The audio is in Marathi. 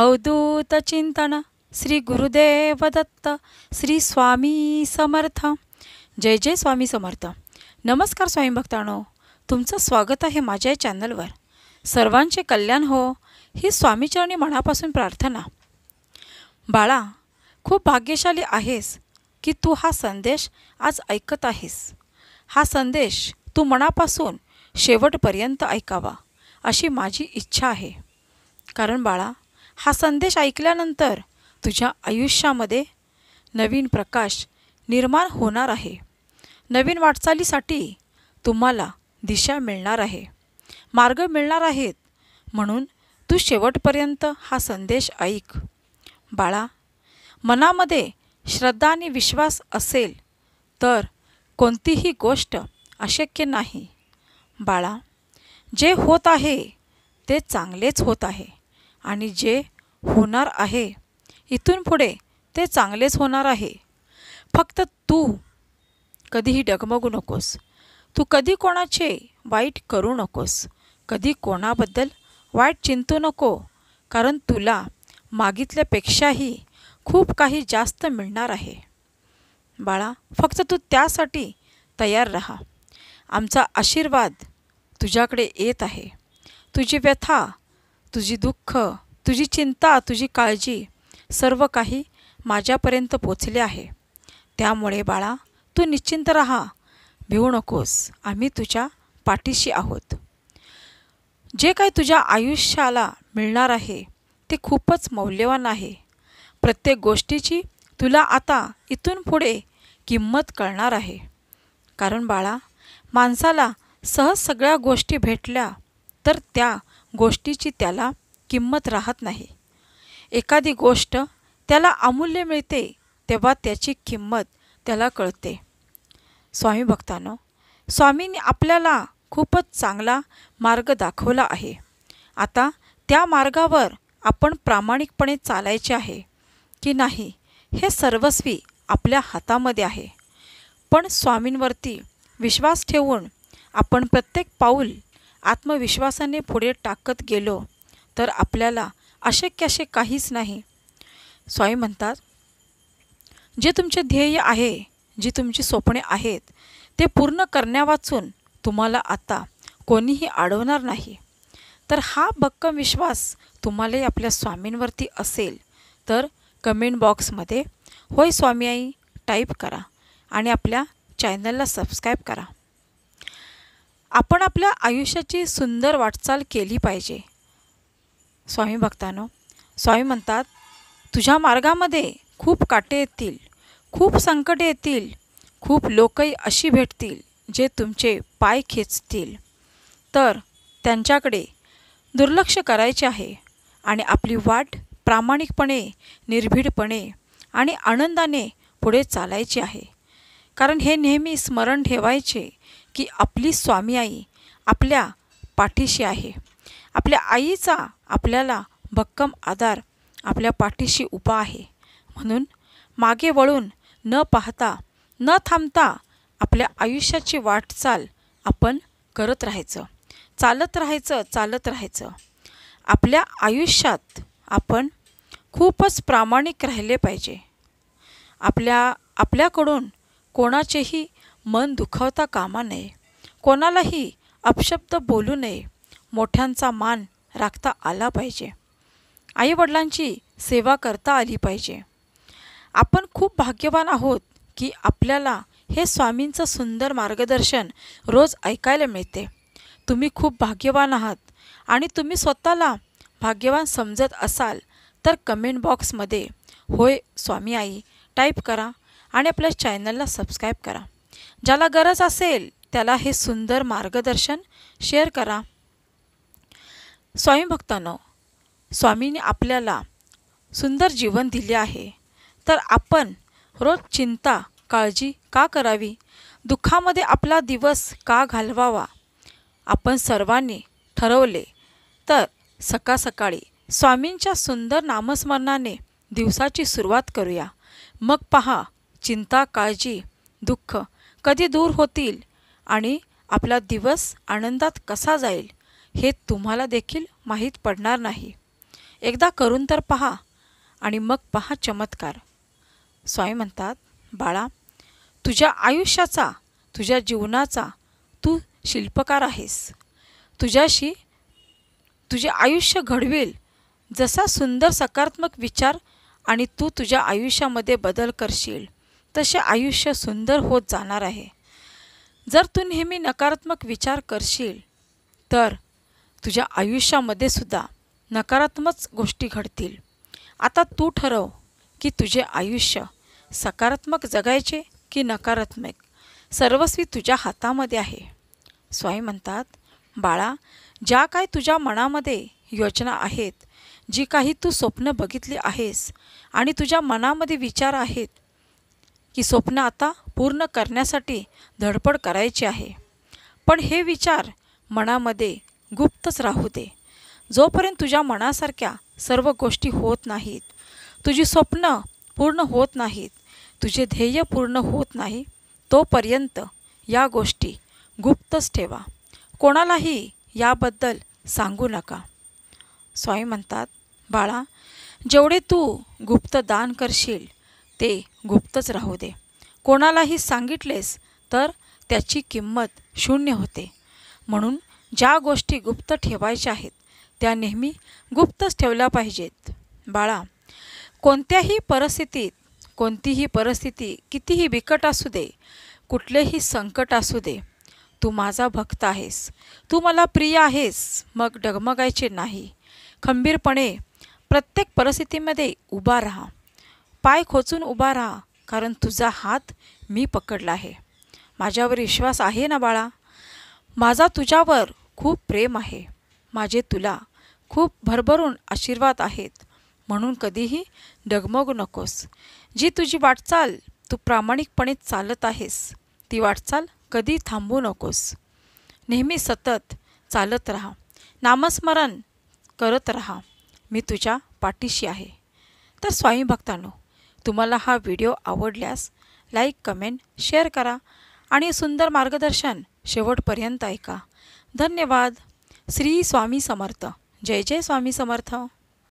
अवधूत चिंतन श्री गुरुदेव दत्त श्री स्वामी समर्थ जय जय स्वामी समर्थ नमस्कार स्वामी भक्तानो तुमचं स्वागत आहे माझ्या चॅनलवर सर्वांचे कल्याण हो ही स्वामीचरणी मनापासून प्रार्थना बाळा खूप भाग्यशाली आहेस की तू हा संदेश आज ऐकत आहेस हा संदेश तू मनापासून शेवटपर्यंत ऐकावा अशी माझी इच्छा आहे कारण बाळा हा संदेश ऐकल्यानंतर तुझ्या आयुष्यामध्ये नवीन प्रकाश निर्माण होणार आहे नवीन वाटचालीसाठी तुम्हाला दिशा मिळणार आहे मार्ग मिळणार आहेत म्हणून तू शेवटपर्यंत हा संदेश ऐक बाळा मनामध्ये श्रद्धा आणि विश्वास असेल तर कोणतीही गोष्ट अशक्य नाही बाळा जे होत आहे ते चांगलेच होत आहे आणि जे होणार आहे इथून पुढे ते चांगलेच होणार आहे फक्त तू कधीही डगमगू नकोस तू कधी कोणाचे वाईट करू नकोस कधी कोणाबद्दल वाईट चिंतू नको कारण तुला मागितल्यापेक्षाही खूप काही जास्त मिळणार आहे बाळा फक्त तू त्यासाठी तयार राहा आमचा आशीर्वाद तुझ्याकडे येत आहे तुझी व्यथा तुझी दुःख तुझी चिंता तुझी काळजी सर्व काही माझ्यापर्यंत पोचले आहे त्यामुळे बाळा तू निश्चिंत राहा भिवू नकोस आम्ही तुझ्या पाठीशी आहोत जे काही तुझ्या आयुष्याला मिळणार आहे ते खूपच मौल्यवान आहे प्रत्येक गोष्टीची तुला आता इथून पुढे किंमत कळणार आहे कारण बाळा माणसाला सहज सगळ्या गोष्टी भेटल्या तर त्या गोष्टीची त्याला किंमत राहत नाही एखादी गोष्ट त्याला अमूल्य मिळते तेव्हा त्याची किंमत त्याला कळते स्वामी भक्तानो स्वामींनी आपल्याला खूपच चांगला मार्ग दाखवला आहे आता त्या मार्गावर आपण प्रामाणिकपणे चालायचे आहे की नाही हे सर्वस्वी आपल्या हातामध्ये आहे पण स्वामींवरती विश्वास ठेवून आपण प्रत्येक पाऊल आत्मविश्वासाने पुढे टाकत गेलो तर आपल्याला अशक्य असे काहीच नाही स्वामी म्हणतात जे तुमचे ध्येय आहे जी तुमची स्वप्ने आहेत ते पूर्ण करण्यावाचून तुम्हाला आता कोणीही अडवणार नाही तर हा भक्कम विश्वास तुम्हालाही आपल्या स्वामींवरती असेल तर कमेंट बॉक्समध्ये होय स्वामी आई टाईप करा आणि आपल्या चॅनलला सबस्क्राईब करा आपण आपल्या आयुष्याची सुंदर वाटचाल केली पाहिजे स्वामी भक्तानो स्वामी म्हणतात तुझ्या मार्गामध्ये खूप काटे येतील खूप संकटे येतील खूप लोकही अशी भेटतील जे तुमचे पाय खेचतील तर त्यांच्याकडे दुर्लक्ष करायचे आहे आणि आपली वाट प्रामाणिकपणे निर्भीडपणे आणि आनंदाने पुढे चालायची आहे कारण हे नेहमी स्मरण ठेवायचे की आपली स्वामी आई आपल्या पाठीशी आहे आपल्या आईचा आपल्याला भक्कम आधार आपल्या पाठीशी उभा आहे म्हणून मागे वळून न पाहता न थांबता आपल्या आयुष्याची वाटचाल आपण करत राहायचं चालत राहायचं चालत राहायचं आपल्या आयुष्यात आपण खूपच प्रामाणिक राहिले पाहिजे आपल्या आपल्याकडून कोणाचेही मन दुखवता कामा नये कोणालाही अपशब्द बोलू नये मोठ्यांचा मान राखता आला पाहिजे आईवडिलांची सेवा करता आली पाहिजे आपण खूप भाग्यवान आहोत की आपल्याला हे स्वामींचं सुंदर मार्गदर्शन रोज ऐकायला मिळते तुम्ही खूप भाग्यवान आहात आणि तुम्ही स्वतःला भाग्यवान समजत असाल तर कमेंट बॉक्समध्ये होय स्वामी आई टाईप करा आणि आपल्या चॅनलला सबस्क्राईब करा ज्याला गरज असेल त्याला हे सुंदर मार्गदर्शन शेअर करा स्वामी भक्तांनो स्वामीने आपल्याला सुंदर जीवन दिले आहे तर आपण रोज चिंता काळजी का करावी दुःखामध्ये आपला दिवस का घालवावा आपण सर्वांनी ठरवले तर सकाळ सकाळी स्वामींच्या सुंदर नामस्मरणाने दिवसाची सुरुवात करूया मग पहा चिंता काळजी दुःख कधी दूर होतील आणि आपला दिवस आनंदात कसा जाईल हे तुम्हाला देखील माहीत पडणार नाही एकदा करून तर पहा आणि मग पहा चमत्कार स्वामी म्हणतात बाळा तुझ्या आयुष्याचा तुझ्या जीवनाचा तू शिल्पकार आहेस तुझ्याशी तुझे आयुष्य घडवेल जसा सुंदर सकारात्मक विचार आणि तू तुझ्या आयुष्यामध्ये बदल करशील तसे आयुष्य सुंदर होत जाणार आहे जर तू नेहमी नकारात्मक विचार करशील तर तुझ्या आयुष्यामध्ये सुद्धा नकारात्मक गोष्टी घडतील आता तू ठरव की तुझे आयुष्य सकारात्मक जगायचे की नकारात्मक सर्वस्वी तुझ्या हातामध्ये आहे स्वाई म्हणतात बाळा ज्या काय तुझ्या मनामध्ये योजना आहेत जी काही तू स्वप्न बघितली आहेस आणि तुझ्या मनामध्ये विचार आहेत की स्वप्न आता पूर्ण करण्यासाठी धडपड करायची आहे पण हे विचार मनामध्ये गुप्तच राहू दे जोपर्यंत तुझ्या मनासारख्या सर्व गोष्टी होत नाहीत तुझी स्वप्न पूर्ण होत नाहीत तुझे ध्येय पूर्ण होत नाही तोपर्यंत या गोष्टी गुप्तच ठेवा कोणालाही याबद्दल सांगू नका स्वामी म्हणतात बाळा जेवढे तू गुप्त दान करशील ते गुप्तच राहू दे कोणालाही सांगितलेस तर त्याची किंमत शून्य होते म्हणून ज्या गोष्टी गुप्त ठेवायच्या आहेत त्या नेहमी गुप्तच ठेवल्या पाहिजेत बाळा कोणत्याही परिस्थितीत कोणतीही परिस्थिती कितीही बिकट असू दे कुठलेही संकट असू दे तू माझा भक्त आहेस तू मला प्रिय आहेस मग डगमगायचे नाही खंबीरपणे प्रत्येक परिस्थितीमध्ये उभा राहा पाय खोचून उभा राहा कारण तुझा हात मी पकडला आहे माझ्यावर विश्वास आहे ना बाळा माझा तुझ्यावर खूप प्रेम आहे माझे तुला खूप भरभरून आशीर्वाद आहेत म्हणून कधीही डगमगू नकोस जी तुझी वाटचाल तू प्रामाणिकपणे चालत आहेस ती वाटचाल कधी थांबू नकोस नेहमी सतत चालत राहा नामस्मरण करत राहा मी तुझ्या पाठीशी आहे तर स्वामी भक्तांनो तुम्हाला हा व्हिडिओ आवडल्यास लाईक कमेंट शेअर करा आणि सुंदर मार्गदर्शन शेवटपर्यंत ऐका धन्यवाद श्री स्वामी समर्थ जय जय स्वामी समर्थ